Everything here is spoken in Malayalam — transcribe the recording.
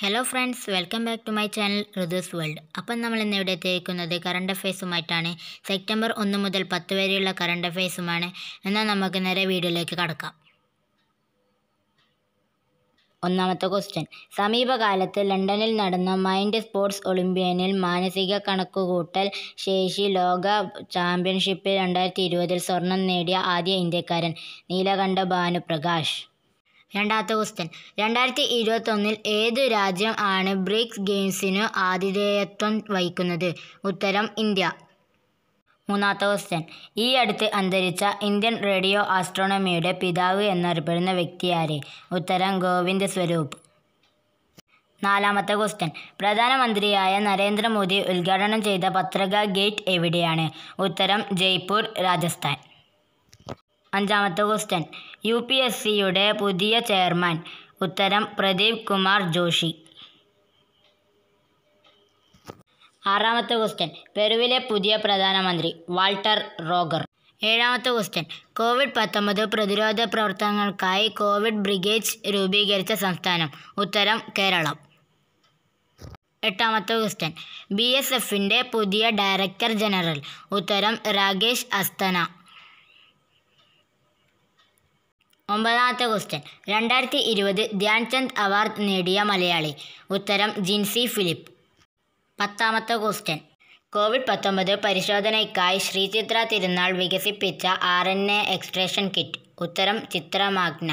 hello friends welcome back to my channel Ritu's world അപ്പം നമ്മൾ ഇന്ന് ഇവിടെ എത്തിയിരിക്കുന്നത് കറണ്ട് അഫയേഴ്സുമായിട്ടാണ് സെപ്റ്റംബർ ഒന്ന് മുതൽ പത്ത് വരെയുള്ള കറണ്ട് അഫയേഴ്സുമാണ് എന്നാൽ നമുക്ക് നേരെ വീഡിയോയിലേക്ക് കടക്കാം ഒന്നാമത്തെ ക്വസ്റ്റ്യൻ സമീപകാലത്ത് ലണ്ടനിൽ നടന്ന മൈൻഡ് സ്പോർട്സ് ഒളിമ്പ്യനിൽ മാനസിക കണക്കുകൂട്ടൽ ശേഷി ലോക ചാമ്പ്യൻഷിപ്പിൽ രണ്ടായിരത്തി ഇരുപതിൽ സ്വർണം നേടിയ ആദ്യ ഇന്ത്യക്കാരൻ നീലകണ്ഠ ഭാനുപ്രകാശ് രണ്ടാമത്തെ ക്വസ്റ്റ്യൻ രണ്ടായിരത്തി ഇരുപത്തൊന്നിൽ ഏത് രാജ്യം ആണ് ബ്രിക്സ് ഗെയിംസിനു ആതിഥേയത്വം വഹിക്കുന്നത് ഉത്തരം ഇന്ത്യ മൂന്നാമത്തെ ക്വസ്റ്റ്യൻ ഈ അടുത്ത് അന്തരിച്ച ഇന്ത്യൻ റേഡിയോ ആസ്ട്രോണമിയുടെ പിതാവ് എന്നറിയപ്പെടുന്ന വ്യക്തി ഉത്തരം ഗോവിന്ദ് സ്വരൂപ് നാലാമത്തെ ക്വസ്റ്റ്യൻ പ്രധാനമന്ത്രിയായ നരേന്ദ്രമോദി ഉദ്ഘാടനം ചെയ്ത പത്രിക ഗേറ്റ് എവിടെയാണ് ഉത്തരം ജയ്പൂർ രാജസ്ഥാൻ അഞ്ചാമത്തെ ക്വസ്റ്റ്യൻ യു പി എസ് സിയുടെ പുതിയ ചെയർമാൻ ഉത്തരം പ്രദീപ് കുമാർ ജോഷി ആറാമത്തെ ക്വസ്റ്റ്യൻ പെരുവിലെ പുതിയ പ്രധാനമന്ത്രി വാൾട്ടർ റോഗർ ഏഴാമത്തെ ക്വസ്റ്റ്യൻ കോവിഡ് പത്തൊമ്പത് പ്രതിരോധ പ്രവർത്തനങ്ങൾക്കായി കോവിഡ് ബ്രിഗേഡ്സ് രൂപീകരിച്ച സംസ്ഥാനം ഉത്തരം കേരളം എട്ടാമത്തെ ക്വസ്റ്റ്യൻ ബി എസ് എഫിൻ്റെ പുതിയ ഡയറക്ടർ ജനറൽ ഉത്തരം രാകേഷ് അസ്തന ഒമ്പതാമത്തെ ക്വസ്റ്റ്യൻ രണ്ടായിരത്തി ഇരുപത് ധ്യാൻചന്ദ് അവാർഡ് നേടിയ മലയാളി ഉത്തരം ജിൻസി ഫിലിപ്പ് പത്താമത്തെ ക്വസ്റ്റ്യൻ കോവിഡ് പത്തൊമ്പത് പരിശോധനയ്ക്കായി ശ്രീചിത്ര തിരുനാൾ വികസിപ്പിച്ച R N A extraction kit ഉത്തരം ചിത്രമാഗ്ന